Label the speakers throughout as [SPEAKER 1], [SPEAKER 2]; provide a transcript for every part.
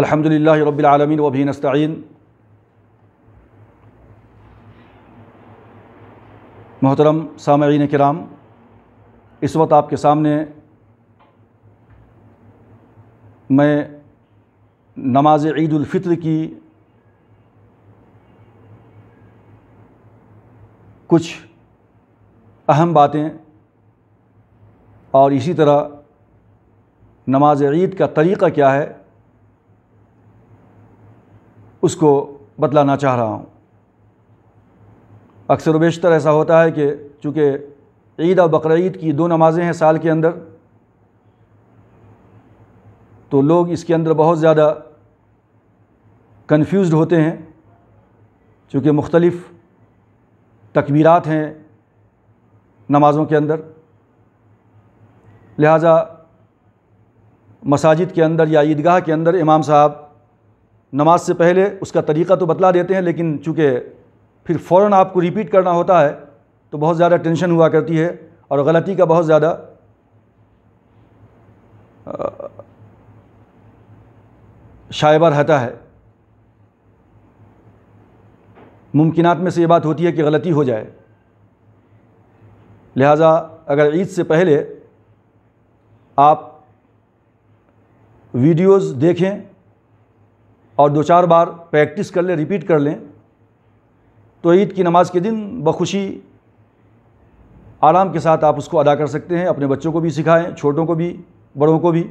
[SPEAKER 1] अलहमदिल्ला रबालमीन वबी नस्तीन मोहतरम सामीन कराम इस वक्त आपके सामने मैं नमाज ईदालफ़ित्र की कुछ अहम बातें और इसी तरह नमाज ईद का तरीक़ा क्या है उसको बतलाना चाह रहा हूँ अक्सर वेशतर ऐसा होता है कि चूँकि ईद और बकर की दो नमाज़ें हैं साल के अंदर तो लोग इसके अंदर बहुत ज़्यादा कन्फ्यूज़ होते हैं चूँकि मुख्तलफ़ तकबीरत हैं नमाज़ों के अंदर लिहाजा मसाजिद के अंदर या ईदगाह के अंदर इमाम साहब नमाज से पहले उसका तरीक़ा तो बतला देते हैं लेकिन चूँकि फिर फ़ौर आपको रिपीट करना होता है तो बहुत ज़्यादा टेंशन हुआ करती है और गलती का बहुत ज़्यादा शायबा रहता है मुमकिनात में से ये बात होती है कि गलती हो जाए लिहाजा अगर ईद से पहले आप वीडियोस देखें और दो चार बार प्रैक्टिस कर लें रिपीट कर लें तो ईद की नमाज़ के दिन बखुशी आराम के साथ आप उसको अदा कर सकते हैं अपने बच्चों को भी सिखाएं छोटों को भी बड़ों को भी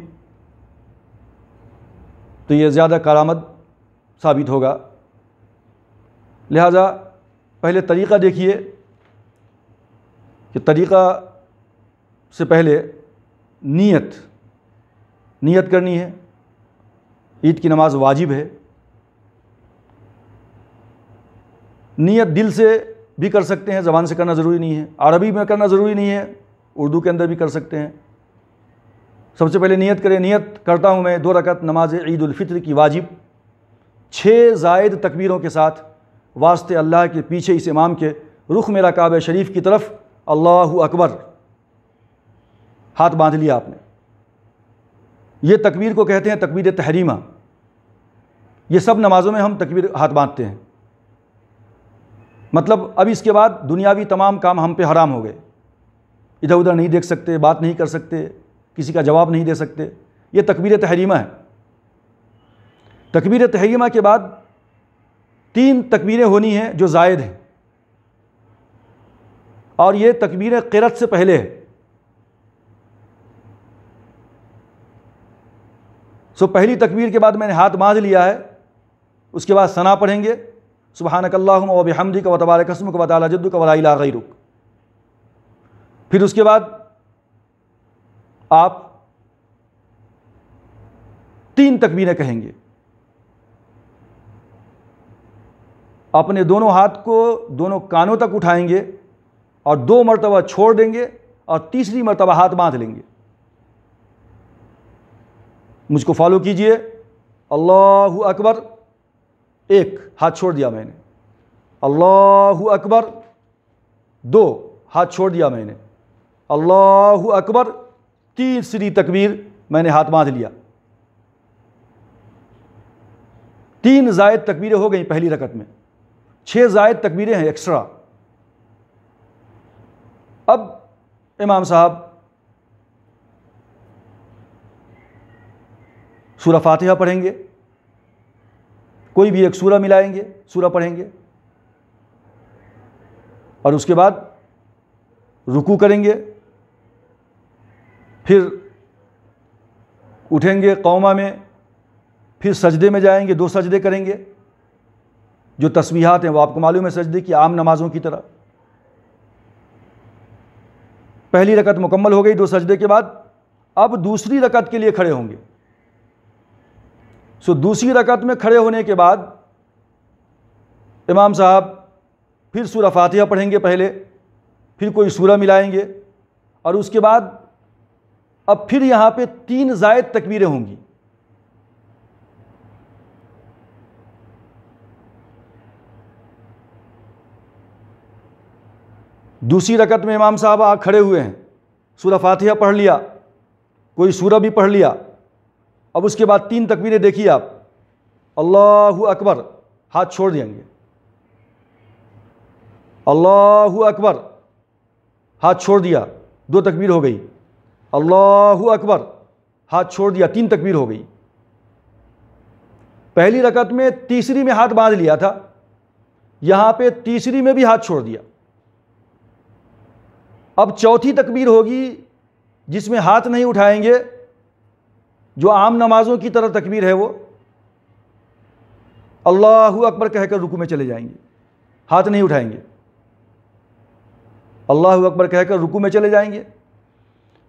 [SPEAKER 1] तो ये ज़्यादा कारामद साबित होगा लिहाजा पहले तरीक़ा देखिए कि तरीक़ा से पहले नीयत नीयत करनी है ईद की नमाज़ वाजिब है नीयत दिल से भी कर सकते हैं ज़बान से करना ज़रूरी नहीं है अरबी में करना ज़रूरी नहीं है उर्दू के अंदर भी कर सकते हैं सबसे पहले नियत करें नियत करता हूँ मैं दो रकत नमाज ईदालफ़ित्र की वाजिब छः जायद तकबीरों के साथ वास्ते अल्लाह के पीछे इस इमाम के रुख मेरा काब शरीफ की तरफ अल्लाह अकबर हाथ बांध लिया आपने ये तकबीर को कहते हैं तकबीर तहरीमा ये सब नमाज़ों में हम तकबीर हाथ बांधते हैं मतलब अब इसके बाद दुनियावी तमाम काम हम पे हराम हो गए इधर उधर नहीं देख सकते बात नहीं कर सकते किसी का जवाब नहीं दे सकते ये तकबीर तहरीमा है तकबीर तहरीमा के बाद तीन तकबीरें होनी हैं जो जायद हैं और ये तकबीर किरत से पहले है सो पहली तकबीर के बाद मैंने हाथ बांध लिया है उसके बाद सना पढ़ेंगे सुबहानकल्लाम वब हमदी का वतबार कसम का वताला जद्दू का वला रुख फिर उसके बाद आप तीन तकबीरें कहेंगे अपने दोनों हाथ को दोनों कानों तक उठाएंगे और दो मरतबा छोड़ देंगे और तीसरी मरतबा हाथ बांध लेंगे मुझको फॉलो कीजिए अल्लाह अकबर एक हाथ छोड़ दिया मैंने अल्लाह अकबर दो हाथ छोड़ दिया मैंने अल्लाह अकबर तीसरी तकबीर मैंने हाथ बांध लिया तीन जायद तकबीरें हो गई पहली रकत में छः जायद तकबीरें हैं एक्स्ट्रा अब इमाम साहब सूरा फातिहा पढ़ेंगे कोई भी एक सूरा मिलाएंगे सूरा पढ़ेंगे और उसके बाद रुकू करेंगे फिर उठेंगे कौमा में फिर सजदे में जाएंगे दो सजदे करेंगे जो तस्वीहात हैं वो आपको मालूम है सजदे की आम नमाज़ों की तरह पहली रकत मुकम्मल हो गई दो सजदे के बाद अब दूसरी रकत के लिए खड़े होंगे सो दूसरी रकत में खड़े होने के बाद इमाम साहब फिर सूरह फातिहा पढ़ेंगे पहले फिर कोई सूरह मिलाएंगे और उसके बाद अब फिर यहाँ पे तीन जायद तकबीरें होंगी दूसरी रकत में इमाम साहब आ खड़े हुए हैं सूरह फातिहा पढ़ लिया कोई सूरह भी पढ़ लिया अब उसके बाद तीन तकबीरें देखिए आप अल्लाह अकबर हाथ छोड़ देंगे अल्लाह अकबर हाथ छोड़ दिया दो तकबीर हो गई अल्लाह अकबर हाथ छोड़ दिया तीन तकबीर हो गई पहली रकत में तीसरी में हाथ बांध लिया था यहाँ पे तीसरी में भी हाथ छोड़ दिया अब चौथी तकबीर होगी जिसमें हाथ नहीं उठाएंगे जो आम नमाज़ों की तरह तकबीर है वो अल्लाह अकबर कहकर रुकू में चले जाएंगे हाथ नहीं उठाएंगे अल्लाह अकबर कहकर रुकू में चले जाएंगे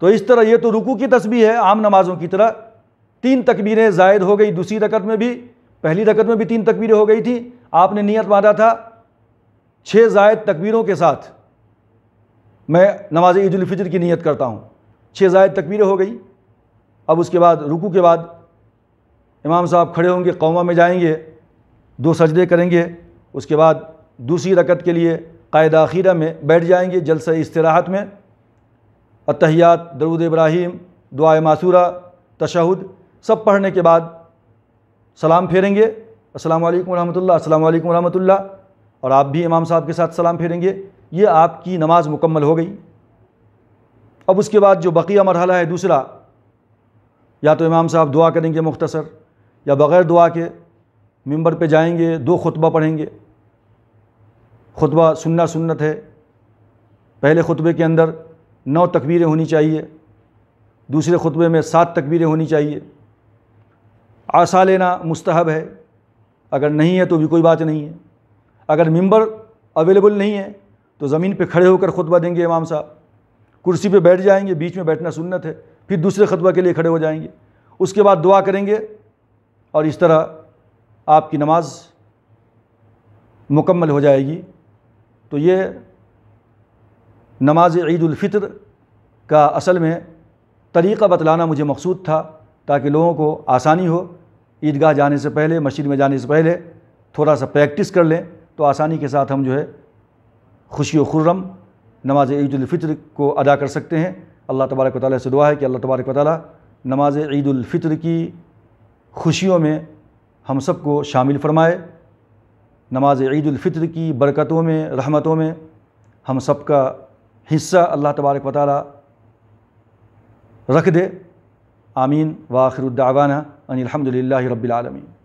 [SPEAKER 1] तो इस तरह ये तो रुकू की तस्वीर है आम नमाज़ों की तरह तीन तकबीरें जायद हो गई दूसरी रकत में भी पहली रकत में भी तीन तकबीरें हो गई थी आपने नियत बांधा था छः जायद तकबीरों के साथ मैं नमाज ईदालफ़ितर की नीयत करता हूँ छः जायद तकबीरें हो गई अब उसके बाद रुकू के बाद इमाम साहब खड़े होंगे कौमा में जाएंगे दो सजदे करेंगे उसके बाद दूसरी रकत के लिए कायद आखिरा में बैठ जाएंगे जलसा इस्तराहत में अतहियात दरुद इब्राहिम दुआ मासूरा तशहद सब पढ़ने के बाद सलाम फेरेंगे अस्सलाम वालेकुम रहमतुल्लाह अस्सलाम वालेकुम रहमतुल्लाह और आप भी इमाम साहब के साथ सलाम फेरेंगे ये आपकी नमाज मुकम्मल हो गई अब उसके बाद जो बकिया मरहला है दूसरा या तो इमाम साहब दुआ करेंगे मुख्तसर या बग़ैर दुआ के मंबर पे जाएंगे दो खुतबा पढ़ेंगे खुतबा सुनना सुन्नत है पहले खुतबे के अंदर नौ तकबीरें होनी चाहिए दूसरे खुतबे में सात तकबीरें होनी चाहिए आशा लेना मुस्तहब है अगर नहीं है तो भी कोई बात नहीं है अगर मंबर अवेलेबल नहीं है तो ज़मीन पे खड़े होकर खुतबा देंगे इमाम साहब कुर्सी पे बैठ जाएंगे बीच में बैठना सुन्नत है फिर दूसरे खतबा के लिए खड़े हो जाएंगे उसके बाद दुआ करेंगे और इस तरह आपकी नमाज मुकम्मल हो जाएगी तो ये नमाज ईदालफ़ितर का असल में तरीक़ा बतलाना मुझे मकसूद था ताकि लोगों को आसानी हो ईदगाह जाने से पहले मस्जिद में जाने से पहले थोड़ा सा प्रैक्टिस कर लें तो आसानी के साथ हम जो है खुशी खुर्रम नमाज ईदालफ़ितर को अदा कर सकते हैं अल्लाह तबारक वाली से दुआ है कि अल्लाह तबारक वाली नमाज ईदालफ़ितर की खुशियों में हम सब को शामिल फ़रमाए नमाज ईदालफ़ितर की बरकतों में रहमतों में हम सब का हिस्सा अल्लाह तबारक वाली रख दे आमीन वाखिरदावाना अनिलहमदिल्ला रबालमीन